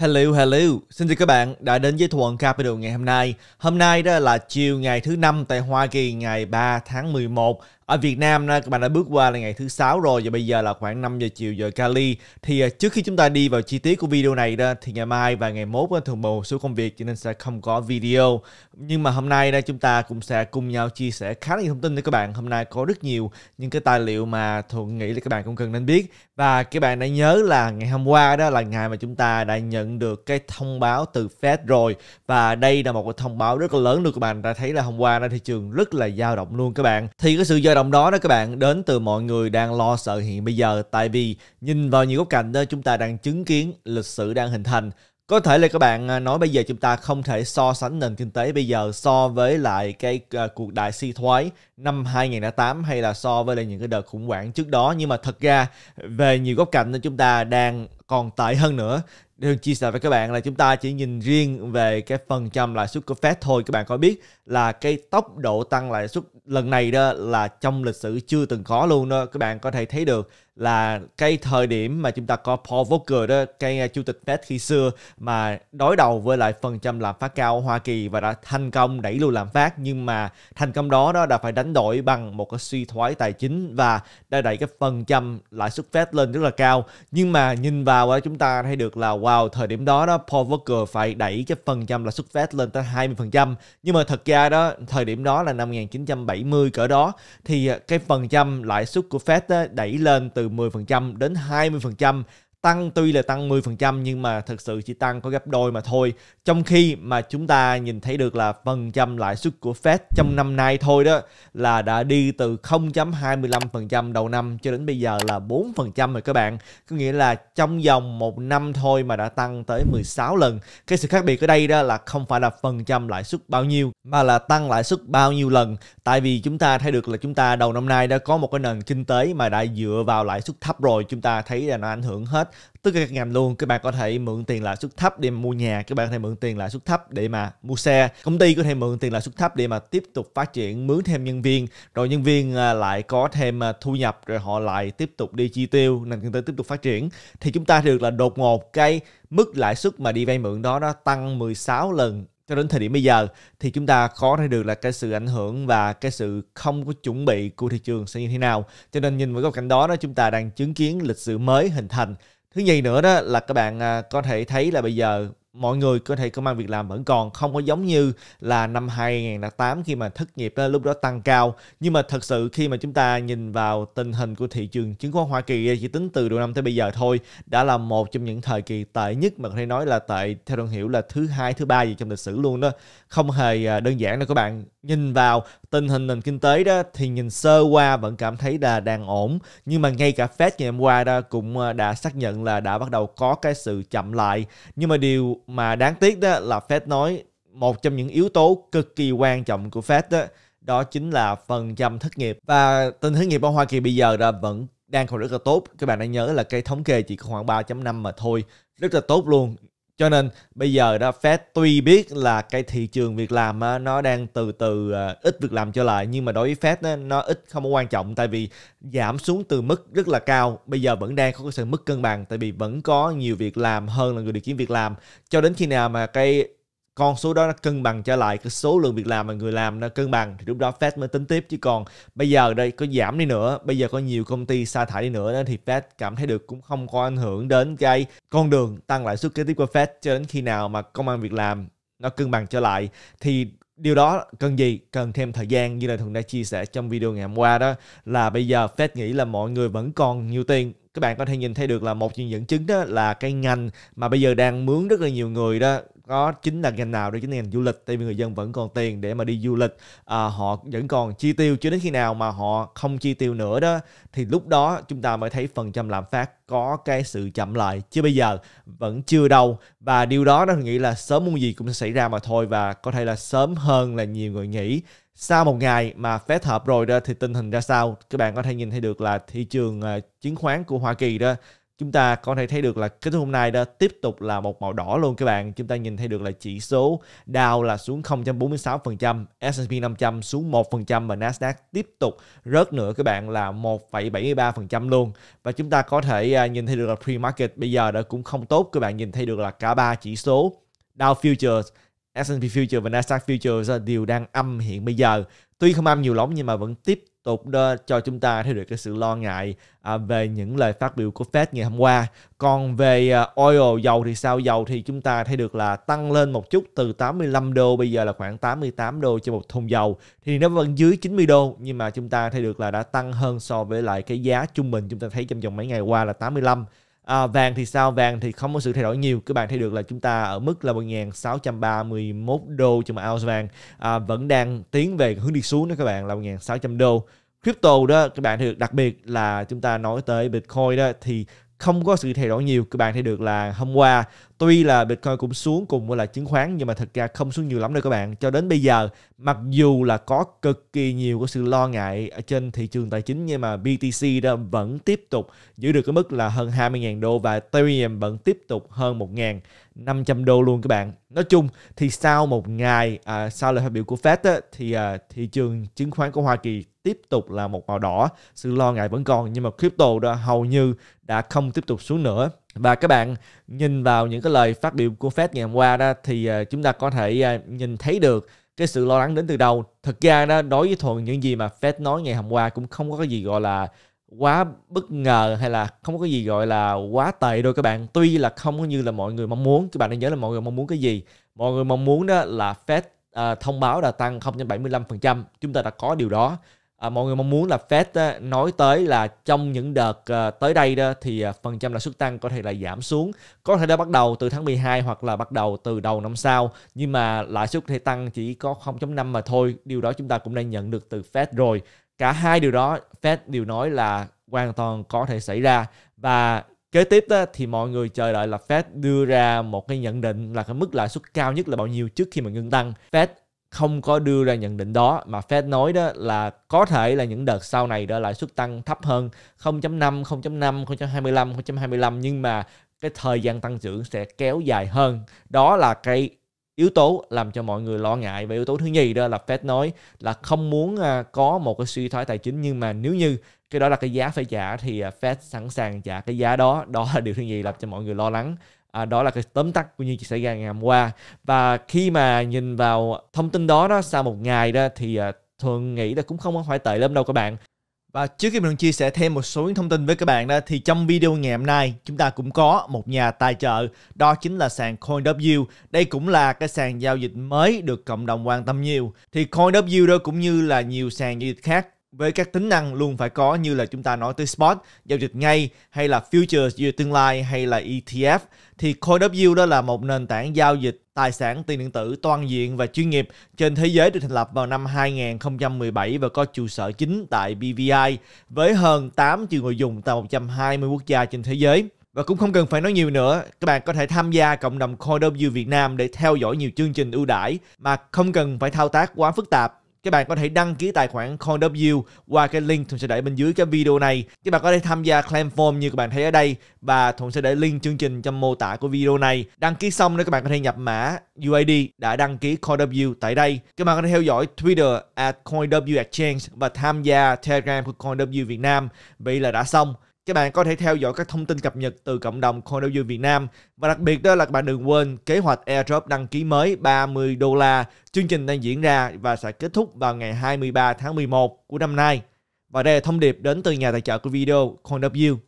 Hello, hello. Xin chào các bạn đã đến với Thuận Capital ngày hôm nay. Hôm nay đó là chiều ngày thứ năm tại Hoa Kỳ ngày 3 tháng 11 ở Việt Nam các bạn đã bước qua là ngày thứ sáu rồi và bây giờ là khoảng 5 giờ chiều giờ Cali thì à, trước khi chúng ta đi vào chi tiết của video này đó thì ngày mai và ngày mốt thường bầu số công việc cho nên sẽ không có video nhưng mà hôm nay đây chúng ta cũng sẽ cùng nhau chia sẻ khá là nhiều thông tin cho các bạn hôm nay có rất nhiều những cái tài liệu mà thuận nghĩ là các bạn cũng cần nên biết và các bạn đã nhớ là ngày hôm qua đó là ngày mà chúng ta đã nhận được cái thông báo từ Fed rồi và đây là một cái thông báo rất là lớn luôn các bạn đã thấy là hôm qua ra thị trường rất là dao động luôn các bạn thì cái sự dao động động đó đó các bạn đến từ mọi người đang lo sợ hiện bây giờ tại vì nhìn vào nhiều góc cạnh đó chúng ta đang chứng kiến lịch sử đang hình thành có thể là các bạn à, nói bây giờ chúng ta không thể so sánh nền kinh tế bây giờ so với lại cái à, cuộc đại suy si thoái năm 2008 hay là so với lại những cái đợt khủng hoảng trước đó nhưng mà thật ra về nhiều góc cạnh chúng ta đang còn tệ hơn nữa đều chia sẻ với các bạn là chúng ta chỉ nhìn riêng về cái phần trăm lãi suất của Fed thôi các bạn có biết là cái tốc độ tăng lãi suất lần này đó là trong lịch sử chưa từng có luôn đó các bạn có thể thấy được là cái thời điểm mà chúng ta có Paul Volcker đó, cái à, chủ tịch Fed khi xưa mà đối đầu với lại phần trăm lạm phát cao Hoa Kỳ và đã thành công đẩy lùi lạm phát nhưng mà thành công đó đó đã phải đánh đổi bằng một cái suy thoái tài chính và đã đẩy cái phần trăm lãi suất Fed lên rất là cao. Nhưng mà nhìn vào chúng ta thấy được là wow thời điểm đó đó Paul Volcker phải đẩy cái phần trăm lãi suất Fed lên tới 20%. Nhưng mà thật ra đó thời điểm đó là năm 1970 cỡ đó thì à, cái phần trăm lãi suất của Fed đó, đẩy lên từ 10% đến 20% tăng tuy là tăng 10% nhưng mà thực sự chỉ tăng có gấp đôi mà thôi. Trong khi mà chúng ta nhìn thấy được là phần trăm lãi suất của Fed trong năm nay thôi đó là đã đi từ 0.25% đầu năm cho đến bây giờ là 4% rồi các bạn. Có nghĩa là trong vòng một năm thôi mà đã tăng tới 16 lần. Cái sự khác biệt ở đây đó là không phải là phần trăm lãi suất bao nhiêu mà là tăng lãi suất bao nhiêu lần. Tại vì chúng ta thấy được là chúng ta đầu năm nay đã có một cái nền kinh tế mà đã dựa vào lãi suất thấp rồi chúng ta thấy là nó ảnh hưởng hết tức là ngầm luôn các bạn có thể mượn tiền lãi suất thấp để mua nhà các bạn có thể mượn tiền lãi suất thấp để mà mua xe công ty có thể mượn tiền lãi suất thấp để mà tiếp tục phát triển mướn thêm nhân viên rồi nhân viên à, lại có thêm à, thu nhập rồi họ lại tiếp tục đi chi tiêu nền kinh tế tiếp tục phát triển thì chúng ta được là đột ngột cái mức lãi suất mà đi vay mượn đó nó tăng 16 lần cho đến thời điểm bây giờ thì chúng ta khó thấy được là cái sự ảnh hưởng và cái sự không có chuẩn bị của thị trường sẽ như thế nào cho nên nhìn vào góc cạnh đó đó chúng ta đang chứng kiến lịch sử mới hình thành thứ nhì nữa đó là các bạn à, có thể thấy là bây giờ mọi người có thể công an việc làm vẫn còn không có giống như là năm 2008 khi mà thất nghiệp đó, lúc đó tăng cao nhưng mà thật sự khi mà chúng ta nhìn vào tình hình của thị trường chứng khoán Hoa Kỳ chỉ tính từ đầu năm tới bây giờ thôi đã là một trong những thời kỳ tệ nhất mà có thể nói là tệ theo đơn hiểu là thứ hai thứ ba gì trong lịch sử luôn đó không hề à, đơn giản đâu các bạn nhìn vào tình hình nền kinh tế đó thì nhìn sơ qua vẫn cảm thấy là đang ổn nhưng mà ngay cả Fed ngày hôm qua đó cũng à, đã xác nhận là đã bắt đầu có cái sự chậm lại nhưng mà điều mà đáng tiếc đó là Fed nói một trong những yếu tố cực kỳ quan trọng của Fed đó đó chính là phần trăm thất nghiệp và tình thất nghiệp ở Hoa Kỳ bây giờ là vẫn đang còn rất là tốt các bạn đang nhớ là cái thống kê chỉ có khoảng 3.5 mà thôi rất là tốt luôn cho nên bây giờ đó Fed tuy biết là cái thị trường việc làm á, nó đang từ từ à, ít việc làm trở lại nhưng mà đối với Fed á, nó ít không có quan trọng tại vì giảm xuống từ mức rất là cao bây giờ vẫn đang có sự mất cân bằng tại vì vẫn có nhiều việc làm hơn là người được kiếm việc làm cho đến khi nào mà cái con số đó nó cân bằng trở lại cái số lượng việc làm mà người làm nó cân bằng thì lúc đó Fed mới tính tiếp chứ còn bây giờ đây có giảm đi nữa bây giờ có nhiều công ty sa thải đi nữa đó, thì Fed cảm thấy được cũng không có ảnh hưởng đến cái con đường tăng lãi suất kế tiếp của Fed cho đến khi nào mà công an việc làm nó cân bằng trở lại thì điều đó cần gì cần thêm thời gian như là thường đã chia sẻ trong video ngày hôm qua đó là bây giờ Fed nghĩ là mọi người vẫn còn nhiều tiền các bạn có thể nhìn thấy được là một những dẫn chứng đó là cái ngành mà bây giờ đang mướn rất là nhiều người đó có chính là ngành nào đó chính là ngành du lịch tại vì người dân vẫn còn tiền để mà đi du lịch à, họ vẫn còn chi tiêu cho đến khi nào mà họ không chi tiêu nữa đó thì lúc đó chúng ta mới thấy phần trăm lạm phát có cái sự chậm lại chứ bây giờ vẫn chưa đâu và điều đó nó nghĩ là sớm muôn gì cũng sẽ xảy ra mà thôi và có thể là sớm hơn là nhiều người nghĩ sau một ngày mà phép hợp rồi đó thì tình hình ra sao các bạn có thể nhìn thấy được là thị trường à, chứng khoán của Hoa Kỳ đó chúng ta có thể thấy được là kết thúc hôm nay đã tiếp tục là một màu đỏ luôn các bạn. Chúng ta nhìn thấy được là chỉ số Dow là xuống 0.46%, S&P 500 xuống 1% và Nasdaq tiếp tục rớt nữa các bạn là 1,73% luôn. Và chúng ta có thể à, nhìn thấy được là pre-market bây giờ đã cũng không tốt các bạn nhìn thấy được là cả ba chỉ số Dow Futures S&P futures và Nasdaq futures đều đang âm hiện bây giờ. Tuy không âm nhiều lắm nhưng mà vẫn tiếp tục đo cho chúng ta thấy được cái sự lo ngại à, về những lời phát biểu của Fed ngày hôm qua. Còn về à, oil dầu thì sao? Dầu thì chúng ta thấy được là tăng lên một chút từ 85 đô bây giờ là khoảng 88 đô cho một thùng dầu thì nó vẫn dưới 90 đô nhưng mà chúng ta thấy được là đã tăng hơn so với lại cái giá trung bình chúng ta thấy trong vòng mấy ngày qua là 85 À, vàng thì sao? Vàng thì không có sự thay đổi nhiều. Các bạn thấy được là chúng ta ở mức là 1.631 đô cho một ounce vàng. À, vẫn đang tiến về hướng đi xuống đó các bạn là 1.600 đô. Crypto đó các bạn thấy được đặc biệt là chúng ta nói tới Bitcoin đó thì không có sự thay đổi nhiều các bạn thấy được là hôm qua tuy là Bitcoin cũng xuống cùng với là chứng khoán nhưng mà thật ra không xuống nhiều lắm đâu các bạn cho đến bây giờ mặc dù là có cực kỳ nhiều cái sự lo ngại ở trên thị trường tài chính nhưng mà BTC đó vẫn tiếp tục giữ được cái mức là hơn 20.000 đô và Ethereum vẫn tiếp tục hơn 1.500 đô luôn các bạn nói chung thì sau một ngày à, sau lời phát biểu của Fed á, thì à, thị trường chứng khoán của Hoa Kỳ tiếp tục là một màu đỏ sự lo ngại vẫn còn nhưng mà crypto đó hầu như đã không tiếp tục xuống nữa và các bạn nhìn vào những cái lời phát biểu của Fed ngày hôm qua đó thì ờ, chúng ta có thể ờ, nhìn thấy được cái sự lo lắng đến từ đầu thực ra đó đối với thuận những gì mà Fed nói ngày hôm qua cũng không có cái gì gọi là quá bất ngờ hay là không có cái gì gọi là quá tệ đâu các bạn tuy là không có như là mọi người mong muốn các bạn nên nhớ là mọi người mong muốn cái gì mọi người mong muốn đó là Fed à, thông báo là tăng 0.75% chúng ta đã có điều đó à, mọi người mong muốn là Fed á, nói tới là trong những đợt à, tới đây đó thì à, phần trăm lãi suất tăng có thể là giảm xuống có thể đã bắt đầu từ tháng 12 hoặc là bắt đầu từ đầu năm sau nhưng mà lãi suất có thể tăng chỉ có 0.5 mà thôi điều đó chúng ta cũng đã nhận được từ Fed rồi cả hai điều đó Fed đều nói là hoàn toàn có thể xảy ra và kế tiếp đó, thì mọi người chờ đợi là Fed đưa ra một cái nhận định là cái mức lãi suất cao nhất là bao nhiêu trước khi mà ngưng tăng Fed không có đưa ra nhận định đó mà Fed nói đó là có thể là những đợt sau này đó lãi suất tăng thấp hơn 0.5, 0.5, 0.25, 0.25 nhưng mà cái thời gian tăng trưởng sẽ kéo dài hơn. Đó là cái yếu tố làm cho mọi người lo ngại và yếu tố thứ nhì đó là Fed nói là không muốn à, có một cái suy thoái tài chính nhưng mà nếu như cái đó là cái giá phải trả thì à, Fed sẵn sàng trả cái giá đó đó là điều thứ nhì làm cho mọi người lo lắng À, đó là cái tóm tắt của những chuyện xảy ra ngày hôm qua và khi mà nhìn vào thông tin đó đó sau một ngày đó thì à, thường nghĩ là cũng không phải tệ lắm đâu các bạn và trước khi mình chia sẻ thêm một số những thông tin với các bạn đó thì trong video ngày hôm nay chúng ta cũng có một nhà tài trợ đó chính là sàn CoinW. Đây cũng là cái sàn giao dịch mới được cộng đồng quan tâm nhiều. Thì CoinW đó cũng như là nhiều sàn giao dịch khác với các tính năng luôn phải có như là chúng ta nói tới spot, giao dịch ngay hay là futures về tương lai hay là ETF thì CoinW đó là một nền tảng giao dịch tài sản tiền điện tử toàn diện và chuyên nghiệp trên thế giới được thành lập vào năm 2017 và có trụ sở chính tại BVI với hơn 8 triệu người dùng tại 120 quốc gia trên thế giới. Và cũng không cần phải nói nhiều nữa, các bạn có thể tham gia cộng đồng CoinW Việt Nam để theo dõi nhiều chương trình ưu đãi mà không cần phải thao tác quá phức tạp các bạn có thể đăng ký tài khoản CoinW qua cái link Thuận sẽ để bên dưới cái video này. Các bạn có thể tham gia claim form như các bạn thấy ở đây và Thuận sẽ để link chương trình trong mô tả của video này. Đăng ký xong nữa các bạn có thể nhập mã UID đã đăng ký CoinW tại đây. Các bạn có thể theo dõi Twitter at CoinW Exchange và tham gia Telegram của CoinW Việt Nam. Vậy là đã xong các bạn có thể theo dõi các thông tin cập nhật từ cộng đồng Coin Việt Nam và đặc biệt đó là các bạn đừng quên kế hoạch airdrop đăng ký mới 30 đô la. Chương trình đang diễn ra và sẽ kết thúc vào ngày 23 tháng 11 của năm nay. Và đây là thông điệp đến từ nhà tài trợ của video Coin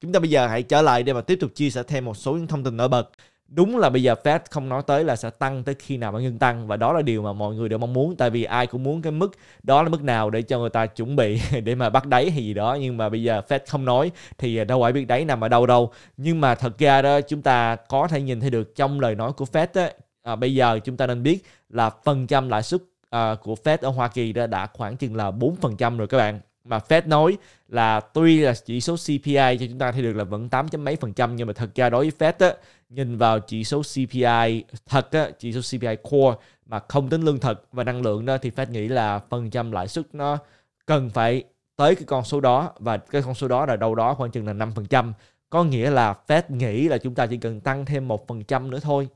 Chúng ta bây giờ hãy trở lại để mà tiếp tục chia sẻ thêm một số những thông tin nổi bật đúng là bây giờ Fed không nói tới là sẽ tăng tới khi nào mà ngưng tăng và đó là điều mà mọi người đều mong muốn tại vì ai cũng muốn cái mức đó là mức nào để cho người ta chuẩn bị để mà bắt đáy hay gì đó nhưng mà bây giờ Fed không nói thì đâu ai biết đáy nằm ở đâu đâu nhưng mà thật ra đó chúng ta có thể nhìn thấy được trong lời nói của Fed á, à, bây giờ chúng ta nên biết là phần trăm lãi suất à, của Fed ở Hoa Kỳ đã, đã khoảng chừng là 4% rồi các bạn mà Fed nói là tuy là chỉ số CPI cho chúng ta thấy được là vẫn 8 chấm mấy phần trăm nhưng mà thật ra đối với Fed á, nhìn vào chỉ số CPI thật á, chỉ số CPI core mà không tính lương thật và năng lượng đó thì Fed nghĩ là phần trăm lãi suất nó cần phải tới cái con số đó và cái con số đó là đâu đó khoảng chừng là 5% có nghĩa là Fed nghĩ là chúng ta chỉ cần tăng thêm một phần trăm nữa thôi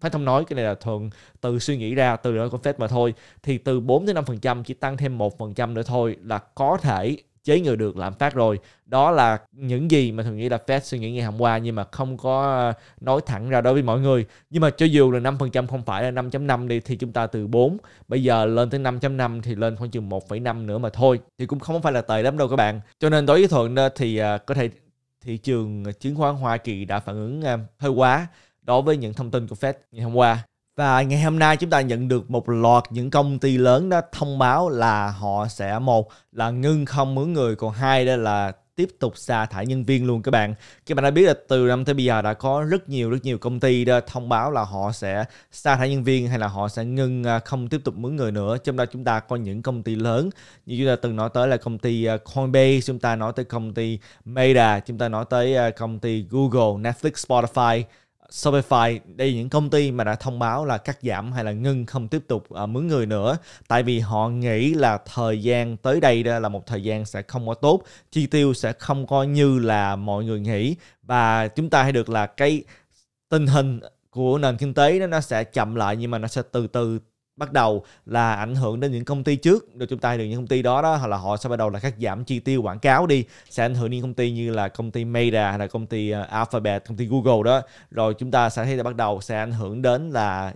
Phát thông nói cái này là thường từ suy nghĩ ra từ lời của Fed mà thôi thì từ 4 đến 5% chỉ tăng thêm 1% nữa thôi là có thể chế ngừa được lạm phát rồi. Đó là những gì mà thường nghĩ là Fed suy nghĩ ngày hôm qua nhưng mà không có ờ, nói thẳng ra đối với mọi người. Nhưng mà cho dù là 5% không phải là 5.5 đi thì chúng ta từ 4 bây giờ lên tới 5.5 thì lên khoảng chừng 1,5 nữa mà thôi. Thì cũng không phải là tệ lắm đâu các bạn. Cho nên đối với Thuận thì ờ, có thể thị trường chứng khoán Hoa Kỳ đã phản ứng ờ, hơi quá đối với những thông tin của Fed ngày hôm qua. Và ngày hôm nay chúng ta nhận được một loạt những công ty lớn đó thông báo là họ sẽ một là ngưng không mướn người, còn hai đó là tiếp tục sa thải nhân viên luôn các bạn. Các bạn đã biết là từ năm tới bây giờ đã có rất nhiều rất nhiều công ty đó thông báo là họ sẽ sa thải nhân viên hay là họ sẽ ngưng à, không tiếp tục mướn người nữa. Trong đó chúng ta có những công ty lớn như chúng ta từng nói tới là công ty à, Coinbase, chúng ta nói tới công ty Meta, chúng ta nói tới à, công ty Google, Netflix, Spotify Shopify đây là những công ty mà đã thông báo là cắt giảm hay là ngưng không tiếp tục uh, mướn người nữa tại vì họ nghĩ là thời gian tới đây đó là một thời gian sẽ không có tốt chi tiêu sẽ không coi như là mọi người nghĩ và chúng ta hay được là cái tình hình của nền kinh tế đó, nó sẽ chậm lại nhưng mà nó sẽ từ từ bắt đầu là ảnh hưởng đến những công ty trước rồi chúng ta được những công ty đó đó hoặc là họ sẽ bắt đầu là cắt giảm chi tiêu quảng cáo đi sẽ ảnh hưởng đến công ty như là công ty Meta hay là công ty ờ, Alphabet công ty Google đó rồi chúng ta sẽ thấy là bắt đầu sẽ ảnh hưởng đến là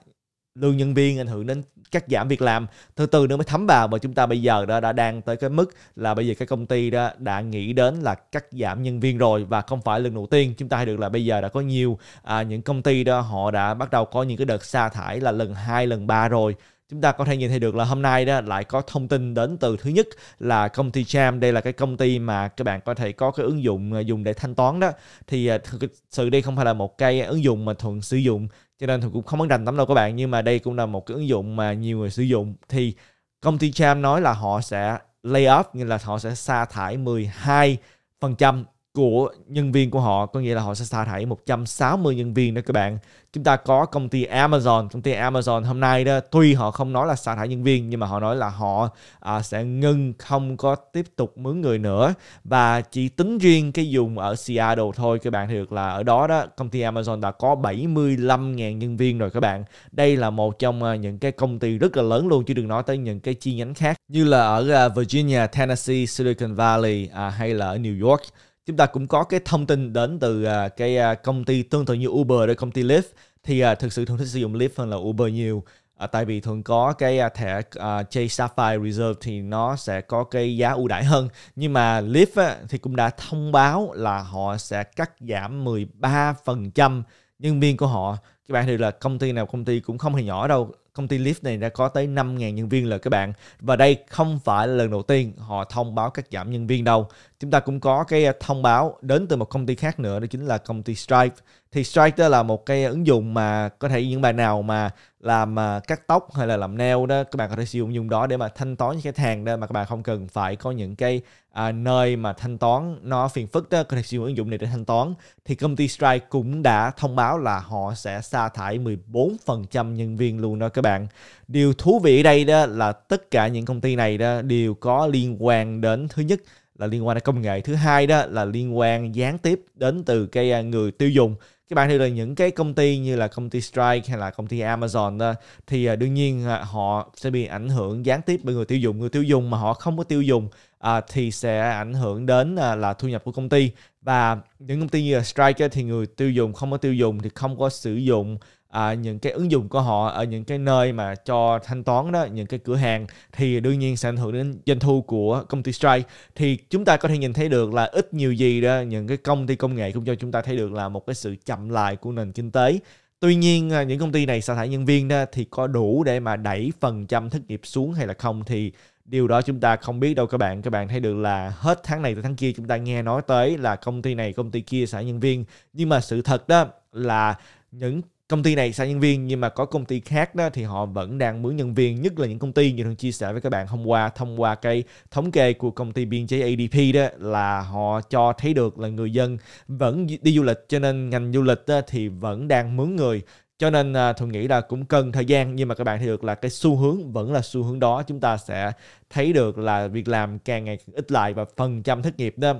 lương nhân viên ảnh hưởng đến cắt giảm việc làm từ từ nó mới thấm vào và chúng ta bây giờ đã, đã đang tới cái mức là bây giờ các công ty đó đã nghĩ đến là cắt giảm nhân viên rồi và không phải lần đầu tiên chúng ta thấy được là bây giờ đã có nhiều à, những công ty đó họ đã bắt đầu có những cái đợt sa thải là lần hai lần ba rồi chúng ta có thể nhìn thấy được là hôm nay đó lại có thông tin đến từ thứ nhất là công ty Cham đây là cái công ty mà các bạn có thể có cái ứng dụng ờ, dùng để thanh toán đó thì ờ, thực sự đây không phải là một cái ứng dụng mà thuận sử dụng cho nên thuận cũng không bán rành lắm đâu các bạn nhưng mà đây cũng là một cái ứng dụng mà nhiều người sử dụng thì công ty Cham nói là họ sẽ lay off nghĩa là họ sẽ sa thải 12 phần trăm của nhân viên của họ có nghĩa là họ sẽ sa thải 160 nhân viên đó các bạn chúng ta có công ty Amazon công ty Amazon hôm nay đó tuy họ không nói là sa thải nhân viên nhưng mà họ nói là họ à, sẽ ngưng không có tiếp tục mướn người nữa và chỉ tính riêng cái vùng ở Seattle thôi các bạn thì được là ở đó đó công ty Amazon đã có 75.000 nhân viên rồi các bạn đây là một trong à, những cái công ty rất là lớn luôn chứ đừng nói tới những cái chi nhánh khác như là ở à, Virginia, Tennessee, Silicon Valley à, hay là ở New York chúng ta cũng có cái thông tin đến từ uh, cái uh, công ty tương tự như Uber đó công ty Lyft thì uh, thực sự thường thích sử dụng Lyft hơn là Uber nhiều uh, tại vì thường có cái uh, thẻ uh, J Sapphire Reserve thì nó sẽ có cái giá ưu đãi hơn nhưng mà Lyft uh, thì cũng đã thông báo là họ sẽ cắt giảm 13% nhân viên của họ các bạn thì là công ty nào công ty cũng không hề nhỏ đâu công ty Lyft này đã có tới 5.000 nhân viên rồi các bạn. Và đây không phải là lần đầu tiên họ thông báo cắt giảm nhân viên đâu. Chúng ta cũng có cái à, thông báo đến từ một công ty khác nữa đó chính là công ty Stripe. Thì Stripe đó là một cái ứng dụng mà có thể những bạn nào mà làm à, cắt tóc hay là làm nail đó các bạn có thể sử dụng dùng đó để mà thanh toán những cái hàng đó mà các bạn không cần phải có những cái à, nơi mà thanh toán nó phiền phức đó có thể sử dụng ứng dụng này để thanh toán thì công ty Stripe cũng đã thông báo là họ sẽ sa thải 14% nhân viên luôn đó các bạn điều thú vị ở đây đó là tất cả những công ty này đó đều có liên quan đến thứ nhất là liên quan đến công nghệ thứ hai đó là liên quan gián tiếp đến từ cái à, người tiêu dùng các bạn thì là những cái công ty như là công ty Strike hay là công ty Amazon đó, thì à, đương nhiên à, họ sẽ bị ảnh hưởng gián tiếp bởi người tiêu dùng người tiêu dùng mà họ không có tiêu dùng à, thì sẽ ảnh hưởng đến à, là thu nhập của công ty và những công ty như là Strike thì người tiêu dùng không có tiêu dùng thì không có sử dụng à, những cái ứng dụng của họ ở những cái nơi mà cho thanh toán đó những cái cửa hàng thì đương nhiên sẽ ảnh hưởng đến doanh thu của công ty Stripe thì chúng ta có thể nhìn thấy được là ít nhiều gì đó những cái công ty công nghệ cũng cho chúng ta thấy được là một cái sự chậm lại của nền kinh tế Tuy nhiên ờ, những công ty này sa thải nhân viên đó thì có đủ để mà đẩy phần trăm thất nghiệp xuống hay là không thì điều đó chúng ta không biết đâu các bạn các bạn thấy được là hết tháng này tới tháng kia chúng ta nghe nói tới là công ty này công ty kia sa nhân viên nhưng mà sự thật đó là những công ty này sai nhân viên nhưng mà có công ty khác đó thì họ vẫn đang mướn nhân viên nhất là những công ty như thường chia sẻ với các bạn hôm qua thông qua cái thống kê của công ty biên chế ADP đó là họ cho thấy được là người dân vẫn đi du lịch cho nên ngành du lịch đó, thì vẫn đang mướn người cho nên à, thường nghĩ là cũng cần thời gian nhưng mà các bạn thấy được là cái xu hướng vẫn là xu hướng đó chúng ta sẽ thấy được là việc làm càng ngày càng ít lại và phần trăm thất nghiệp đó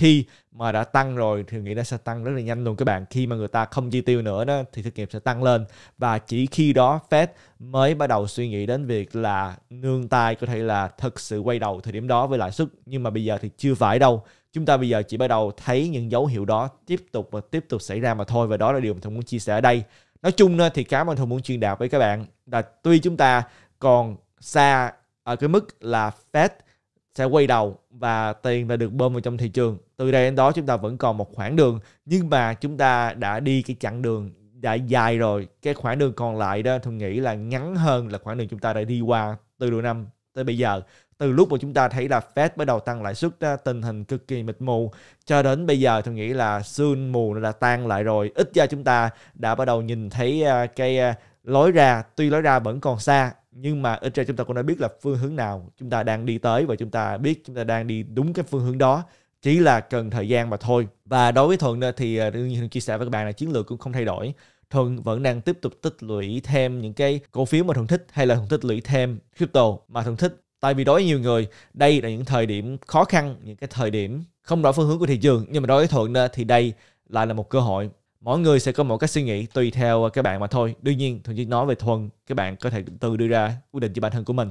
khi mà đã tăng rồi thì nghĩ nó sẽ tăng rất là nhanh luôn các bạn khi mà người ta không chi tiêu nữa đó thì thất nghiệp sẽ tăng lên và chỉ khi đó Fed mới bắt đầu suy nghĩ đến việc là nương tay có thể là thực sự quay đầu thời điểm đó với lãi suất nhưng mà bây giờ thì chưa phải đâu chúng ta bây giờ chỉ bắt đầu thấy những dấu hiệu đó tiếp tục và tiếp tục xảy ra mà thôi và đó là điều mà thường muốn chia sẻ ở đây nói chung thì cái mà thường muốn truyền đạt với các bạn là tuy chúng ta còn xa ở cái mức là Fed sẽ quay đầu và tiền là được bơm vào trong thị trường từ đây đến đó chúng ta vẫn còn một khoảng đường nhưng mà chúng ta đã đi cái chặng đường đã dài rồi cái khoảng đường còn lại đó tôi nghĩ là ngắn hơn là khoảng đường chúng ta đã đi qua từ đầu năm tới bây giờ từ lúc mà chúng ta thấy là Fed bắt đầu tăng lãi suất đó, tình hình cực kỳ mịt mù cho đến bây giờ tôi nghĩ là sương mù nó đã tan lại rồi ít ra chúng ta đã bắt đầu nhìn thấy à, cái à, lối ra tuy lối ra vẫn còn xa nhưng mà ít ra chúng ta cũng đã biết là phương hướng nào chúng ta đang đi tới và chúng ta biết chúng ta đang đi đúng cái phương hướng đó chỉ là cần thời gian mà thôi và đối với thuận thì ờ, đương nhiên chia sẻ với các bạn là chiến lược cũng không thay đổi Thuận vẫn đang tiếp tục tích lũy thêm những cái cổ phiếu mà Thuận thích hay là Thuận tích lũy thêm crypto mà Thuận thích. Tại vì đối với nhiều người, đây là những thời điểm khó khăn, những cái thời điểm không rõ phương hướng của thị trường. Nhưng mà đối với Thuận ờ, thì đây lại là một cơ hội. Mỗi người sẽ có một cách suy nghĩ tùy theo ờ, các bạn mà thôi. Đương nhiên, Thuận chỉ nói về Thuận, các bạn có thể tự đưa ra quyết định cho bản thân của mình.